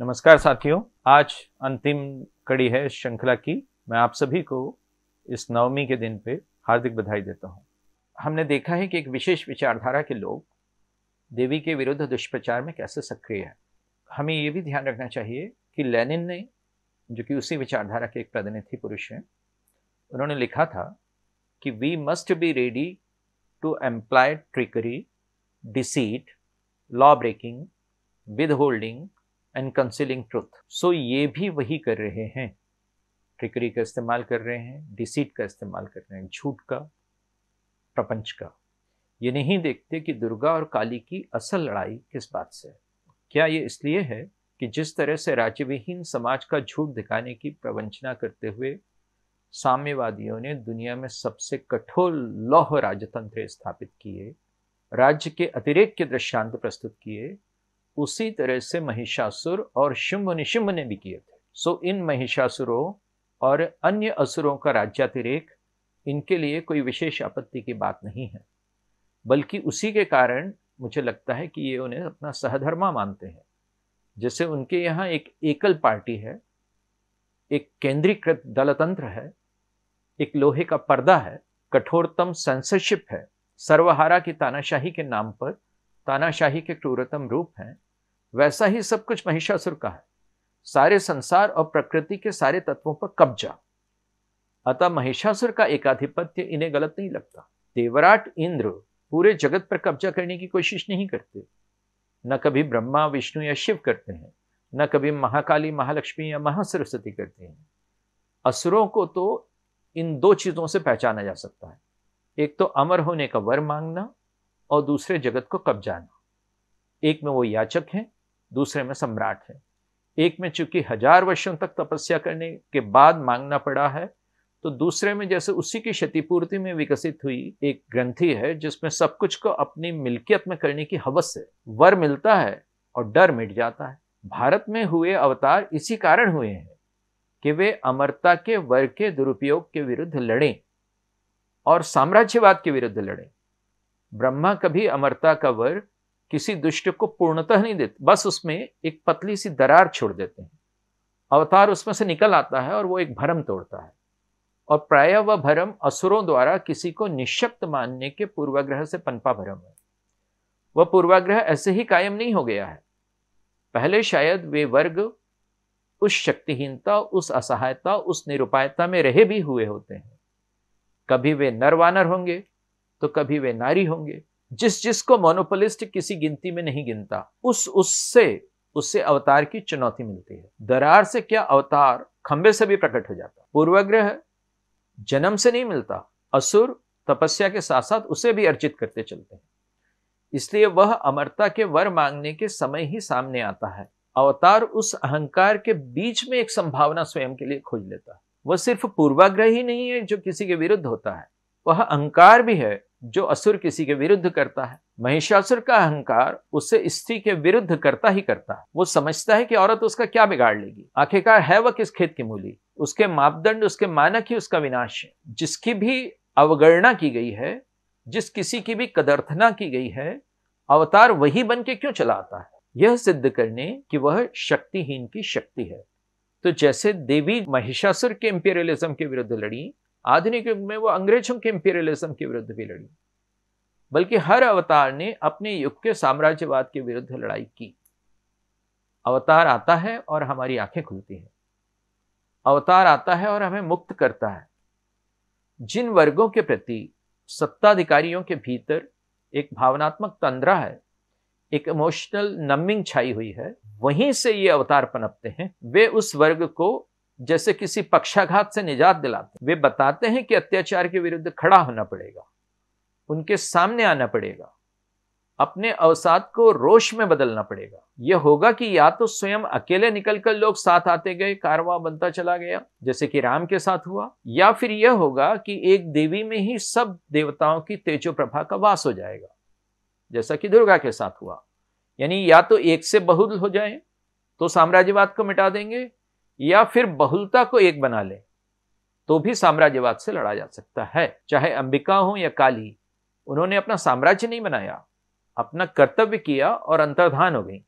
नमस्कार साथियों आज अंतिम कड़ी है इस श्रृंखला की मैं आप सभी को इस नवमी के दिन पे हार्दिक बधाई देता हूँ हमने देखा है कि एक विशेष विचारधारा के लोग देवी के विरुद्ध दुष्प्रचार में कैसे सक्रिय है हमें ये भी ध्यान रखना चाहिए कि लेनिन ने जो कि उसी विचारधारा के एक प्रतिनिधि पुरुष हैं उन्होंने लिखा था कि we must be ready to employ trickery deceit law breaking withholding and concealing truth so ये भी वही कर रहे हैं ट्रिकरी का इस्तेमाल कर रहे हैं डिसीट का इस्तेमाल कर रहे हैं झूठ का प्रपंच का ये नहीं देखते कि दुर्गा और काली की असल लड़ाई किस बात से है क्या ये इसलिए है कि जिस तरह से राज्यविहीन समाज का झूठ दिखाने की प्रवंचना करते हुए साम्यवादियों ने दुनिया में सबसे कठोर लौह राजतंत्र स्थापित किए राज्य के अतिरेक के दृष्टांत प्रस्तुत किए उसी तरह से महिषासुर और शुंभ निशुंभ ने भी किए थे सो इन महिषासुरों और अन्य असुरों का राज्यातिरेक इनके लिए कोई विशेष आपत्ति की बात नहीं है बल्कि उसी के कारण मुझे लगता है कि ये उन्हें अपना सहधर्मा मानते हैं जैसे उनके यहाँ एक एकल पार्टी है एक केंद्रीकृत दलतंत्र है एक लोहे का पर्दा है कठोरतम सेंसरशिप है सर्वहारा की तानाशाही के नाम पर तानाशाही के क्रूरतम रूप हैं वैसा ही सब कुछ महिषासुर का है सारे संसार और प्रकृति के सारे तत्वों पर कब्जा अतः महिषासुर का एकाधिपत्य इन्हें गलत नहीं लगता देवराट इंद्र पूरे जगत पर कब्जा करने की कोशिश नहीं करते न कभी ब्रह्मा विष्णु या शिव करते हैं न कभी महाकाली महालक्ष्मी या महासरस्वती करते हैं असुरों को तो इन दो चीज़ों से पहचाना जा सकता है एक तो अमर होने का वर मांगना और दूसरे जगत को कब्जाना एक में वो याचक हैं दूसरे में सम्राट है एक में चूंकि हजार वर्षों तक तपस्या करने के बाद मांगना पड़ा है तो दूसरे में जैसे उसी की क्षतिपूर्ति में विकसित हुई एक ग्रंथि है जिसमें सब कुछ को अपनी मिल्कियत में करने की हवस है वर मिलता है और डर मिट जाता है भारत में हुए अवतार इसी कारण हुए हैं कि वे अमरता के वर के दुरुपयोग के विरुद्ध लड़े और साम्राज्यवाद के विरुद्ध लड़े ब्रह्मा कभी अमरता का वर किसी दुष्ट को पूर्णतः नहीं देते बस उसमें एक पतली सी दरार छोड़ देते हैं अवतार उसमें से निकल आता है और वो एक भरम तोड़ता है और प्राय वह भरम असुरों द्वारा किसी को निशक्त मानने के पूर्वाग्रह से पनपा भरम है वह पूर्वाग्रह ऐसे ही कायम नहीं हो गया है पहले शायद वे वर्ग उस शक्तिहीनता उस असहायता उस निरुपायता में रहे भी हुए होते हैं कभी वे नर वानर होंगे तो कभी वे नारी होंगे जिस जिसको मोनोपोलिस्ट किसी गिनती में नहीं गिनता उस उससे उससे अवतार की चुनौती मिलती है दरार से क्या अवतार खंबे से भी प्रकट हो जाता पूर्वाग्रह जन्म से नहीं मिलता असुर तपस्या के साथ साथ उसे भी अर्जित करते चलते हैं इसलिए वह अमरता के वर मांगने के समय ही सामने आता है अवतार उस अहंकार के बीच में एक संभावना स्वयं के लिए खोज लेता है वह सिर्फ पूर्वाग्रह ही नहीं है जो किसी के विरुद्ध होता है वह अहंकार भी है जो असुर किसी के विरुद्ध करता है महिषासुर का अहंकार उससे स्त्री के विरुद्ध करता ही करता है वो समझता है कि औरत उसका क्या बिगाड़ लेगी आखिरकार है वह किस खेत की मूली उसके मापदंड उसके मानक ही उसका विनाश है जिसकी भी अवगणना की गई है जिस किसी की भी कदर्थना की गई है अवतार वही बन के क्यों चला आता है यह सिद्ध करने कि वह शक्तिहीन की शक्ति है तो जैसे देवी महिषासुर के इंपेरियलिज्म के विरुद्ध लड़ी आधुनिक युग में वो अंग्रेजों के इंपीरियलिज्म के विरुद्ध भी लड़ी बल्कि हर अवतार ने अपने युग के साम्राज्यवाद के विरुद्ध लड़ाई की अवतार आता है और हमारी आंखें खुलती हैं अवतार आता है और हमें मुक्त करता है जिन वर्गों के प्रति सत्ताधिकारियों के भीतर एक भावनात्मक तंद्रा है एक इमोशनल नमिंग छाई हुई है वहीं से ये अवतार पनपते हैं वे उस वर्ग को जैसे किसी पक्षाघात से निजात दिलाते वे बताते हैं कि अत्याचार के विरुद्ध खड़ा होना पड़ेगा उनके सामने आना पड़ेगा अपने अवसाद को रोष में बदलना पड़ेगा यह होगा कि या तो स्वयं अकेले निकलकर लोग साथ आते गए कारवा बनता चला गया जैसे कि राम के साथ हुआ या फिर यह होगा कि एक देवी में ही सब देवताओं की तेजो प्रभा का वास हो जाएगा जैसा कि दुर्गा के साथ हुआ यानी या तो एक से बहुल हो जाए तो साम्राज्यवाद को मिटा देंगे या फिर बहुलता को एक बना ले तो भी साम्राज्यवाद से लड़ा जा सकता है चाहे अंबिका हो या काली उन्होंने अपना साम्राज्य नहीं बनाया अपना कर्तव्य किया और अंतर्धान हो गई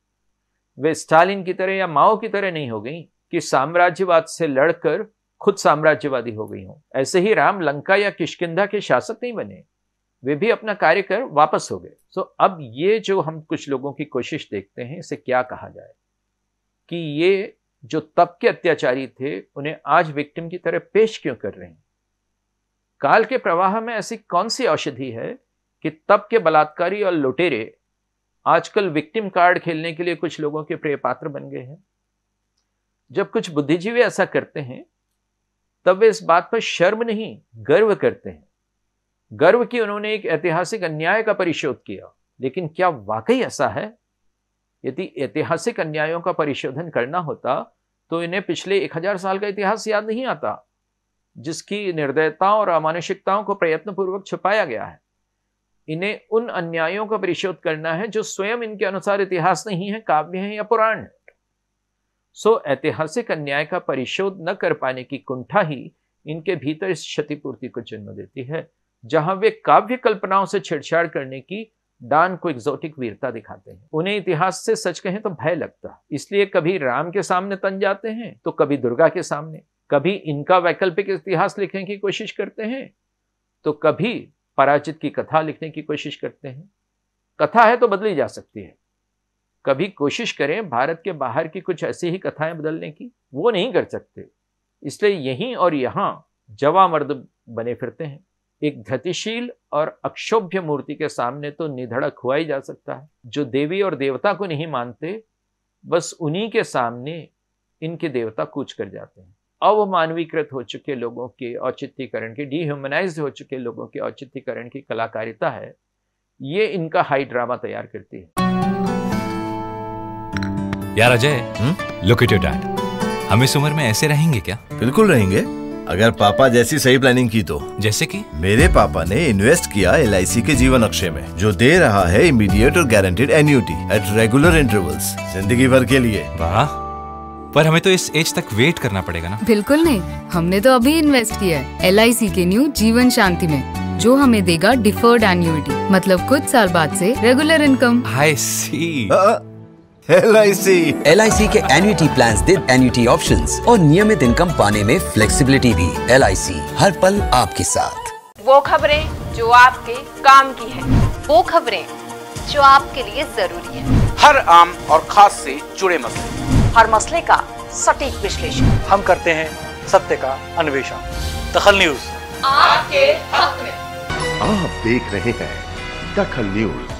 वे स्टालिन की तरह या माओ की तरह नहीं हो गई कि साम्राज्यवाद से लड़कर खुद साम्राज्यवादी हो गई हों ऐसे ही राम लंका या किशकिंधा के शासक नहीं बने वे भी अपना कार्य कर वापस हो गए सो तो अब ये जो हम कुछ लोगों की कोशिश देखते हैं इसे क्या कहा जाए कि ये जो तब के अत्याचारी थे उन्हें आज विक्टिम की तरह पेश क्यों कर रहे हैं काल के प्रवाह में ऐसी कौन सी औषधि है कि तब के बलात्कारी और लुटेरे आजकल विक्टिम कार्ड खेलने के लिए कुछ लोगों के प्रिय पात्र बन गए हैं जब कुछ बुद्धिजीवी ऐसा करते हैं तब वे इस बात पर शर्म नहीं गर्व करते हैं गर्व की उन्होंने एक ऐतिहासिक अन्याय का परिशोध किया लेकिन क्या वाकई ऐसा है यदि ऐतिहासिक अन्यायों का परिशोधन करना होता तो इन्हें पिछले एक हजार साल का इतिहास याद नहीं आता जिसकी निर्दयता और अमानुषिकताओं को प्रयत्नपूर्वक छुपाया गया है इन्हें उन अन्यायों का परिशोध करना है जो स्वयं इनके अनुसार इतिहास नहीं है काव्य है या पुराण है सो ऐतिहासिक अन्याय का परिशोध न कर पाने की कुंठा ही इनके भीतर इस क्षतिपूर्ति को जन्म देती है जहां वे काव्य कल्पनाओं से छेड़छाड़ करने की दान को एग्जोटिक वीरता दिखाते हैं उन्हें इतिहास से सच कहें तो भय लगता है इसलिए कभी राम के सामने तन जाते हैं तो कभी दुर्गा के सामने कभी इनका वैकल्पिक इतिहास लिखने की कोशिश करते हैं तो कभी पराजित की कथा लिखने की कोशिश करते हैं कथा है तो बदली जा सकती है कभी कोशिश करें भारत के बाहर की कुछ ऐसी ही कथाएं बदलने की वो नहीं कर सकते इसलिए यहीं और यहाँ जवा मर्द बने फिरते हैं एक गतिशील और अक्षोभ्य मूर्ति के सामने तो निधड़क हुआ ही जा सकता है जो देवी और देवता को नहीं मानते बस उन्हीं के सामने इनके देवता कूच कर जाते हैं अवमानवीकृत हो चुके लोगों के औचित्यकरण के डिह्यूमनाइज हो चुके लोगों के औचित्यकरण की कलाकारिता है ये इनका हाई ड्रामा तैयार करती है यार Ajay look at your dad हम इस उम्र में ऐसे रहेंगे क्या बिल्कुल रहेंगे अगर पापा जैसी सही प्लानिंग की तो जैसे कि मेरे पापा ने इन्वेस्ट किया एल के जीवन अक्षय में जो दे रहा है इमीडिएट और guaranteed annuity at regular intervals जिंदगी भर के लिए वाह पर हमें तो इस एज तक वेट करना पड़ेगा ना बिल्कुल नहीं हमने तो अभी इन्वेस्ट किया है एल के न्यू जीवन शांति में जो हमें देगा डिफर्ड एन्यूटी मतलब कुछ साल बाद ऐसी regular income I C L I C L I C के एनुटी प्लान दिन एनुटी ऑप्शन और नियमित इनकम पाने में फ्लेक्सीबिलिटी भी एल आई सी हर पल आपके साथ वो खबरें जो आपके काम की है वो खबरें जो आपके लिए जरूरी है हर आम और खास से जुड़े मसले हर मसले का सटीक विश्लेषण हम करते हैं सत्य का अन्वेषण दखल न्यूज आपके हक में आप देख रहे हैं दखल न्यूज